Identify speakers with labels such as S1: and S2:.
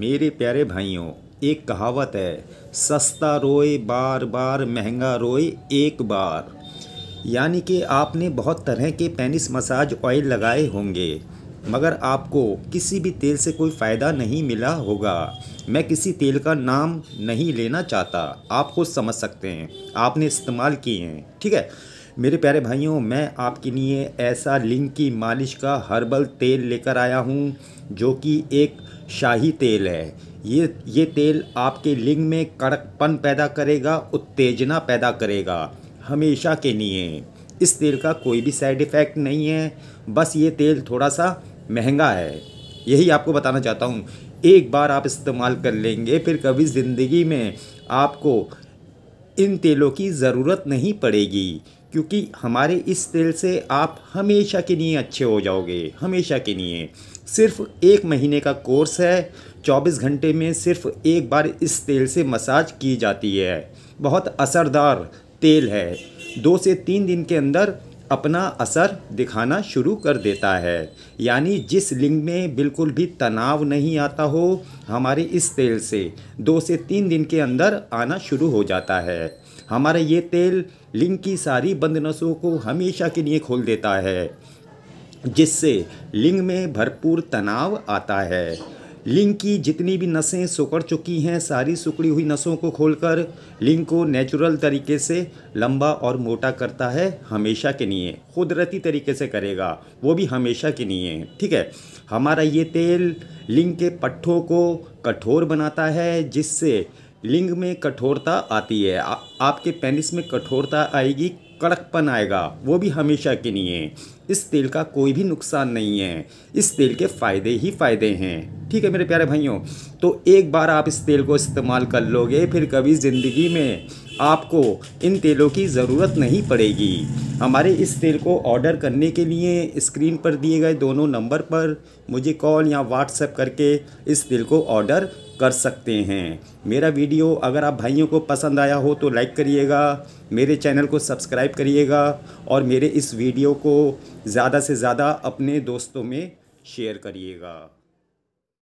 S1: मेरे प्यारे भाइयों एक कहावत है सस्ता रोए बार बार महंगा रोए एक बार यानी कि आपने बहुत तरह के पेनिस मसाज ऑयल लगाए होंगे मगर आपको किसी भी तेल से कोई फ़ायदा नहीं मिला होगा मैं किसी तेल का नाम नहीं लेना चाहता आप खुद समझ सकते हैं आपने इस्तेमाल किए हैं ठीक है मेरे प्यारे भाइयों मैं आपके लिए ऐसा लिंग की मालिश का हर्बल तेल लेकर आया हूँ जो कि एक शाही तेल है ये ये तेल आपके लिंग में कड़कपन पैदा करेगा उत्तेजना पैदा करेगा हमेशा के लिए इस तेल का कोई भी साइड इफ़ेक्ट नहीं है बस ये तेल थोड़ा सा महंगा है यही आपको बताना चाहता हूँ एक बार आप इस्तेमाल कर लेंगे फिर कभी ज़िंदगी में आपको इन तेलों की ज़रूरत नहीं पड़ेगी क्योंकि हमारे इस तेल से आप हमेशा के लिए अच्छे हो जाओगे हमेशा के लिए सिर्फ एक महीने का कोर्स है 24 घंटे में सिर्फ एक बार इस तेल से मसाज की जाती है बहुत असरदार तेल है दो से तीन दिन के अंदर अपना असर दिखाना शुरू कर देता है यानी जिस लिंग में बिल्कुल भी तनाव नहीं आता हो हमारे इस तेल से दो से तीन दिन के अंदर आना शुरू हो जाता है हमारा ये तेल लिंग की सारी बंद नसों को हमेशा के लिए खोल देता है जिससे लिंग में भरपूर तनाव आता है लिंग की जितनी भी नसें सुकड़ चुकी हैं सारी सुकड़ी हुई नसों को खोलकर लिंग को नेचुरल तरीके से लंबा और मोटा करता है हमेशा के लिए कुदरती तरीके से करेगा वो भी हमेशा के लिए ठीक है हमारा ये तेल लिंग के पट्ठों को कठोर बनाता है जिससे लिंग में कठोरता आती है आ, आपके पेनिस में कठोरता आएगी कड़कपन आएगा वो भी हमेशा के लिए इस तेल का कोई भी नुकसान नहीं है इस तेल के फ़ायदे ही फ़ायदे हैं ठीक है मेरे प्यारे भाइयों तो एक बार आप इस तेल को इस्तेमाल कर लोगे फिर कभी ज़िंदगी में आपको इन तेलों की ज़रूरत नहीं पड़ेगी हमारे इस तेल को ऑर्डर करने के लिए स्क्रीन पर दिए गए दोनों नंबर पर मुझे कॉल या व्हाट्सएप करके इस तेल को ऑर्डर कर सकते हैं मेरा वीडियो अगर आप भाइयों को पसंद आया हो तो लाइक करिएगा मेरे चैनल को सब्सक्राइब करिएगा और मेरे इस वीडियो को ज़्यादा से ज़्यादा अपने दोस्तों में शेयर करिएगा